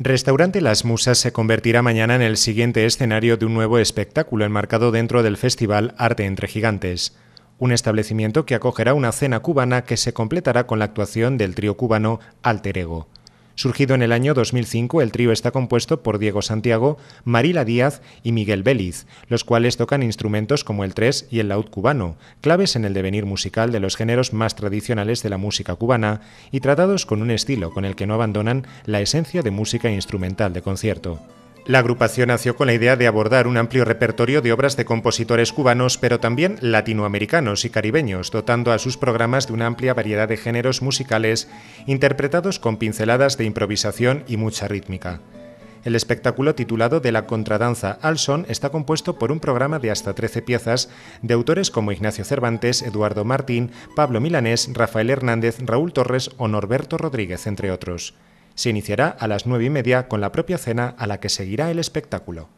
Restaurante Las Musas se convertirá mañana en el siguiente escenario de un nuevo espectáculo enmarcado dentro del festival Arte entre Gigantes, un establecimiento que acogerá una cena cubana que se completará con la actuación del trío cubano Alter Ego. Surgido en el año 2005, el trío está compuesto por Diego Santiago, Marila Díaz y Miguel Béliz, los cuales tocan instrumentos como el tres y el laúd cubano, claves en el devenir musical de los géneros más tradicionales de la música cubana y tratados con un estilo con el que no abandonan la esencia de música instrumental de concierto. La agrupación nació con la idea de abordar un amplio repertorio de obras de compositores cubanos, pero también latinoamericanos y caribeños, dotando a sus programas de una amplia variedad de géneros musicales interpretados con pinceladas de improvisación y mucha rítmica. El espectáculo titulado De la contradanza al son está compuesto por un programa de hasta 13 piezas de autores como Ignacio Cervantes, Eduardo Martín, Pablo Milanés, Rafael Hernández, Raúl Torres o Norberto Rodríguez, entre otros se iniciará a las nueve y media con la propia cena a la que seguirá el espectáculo.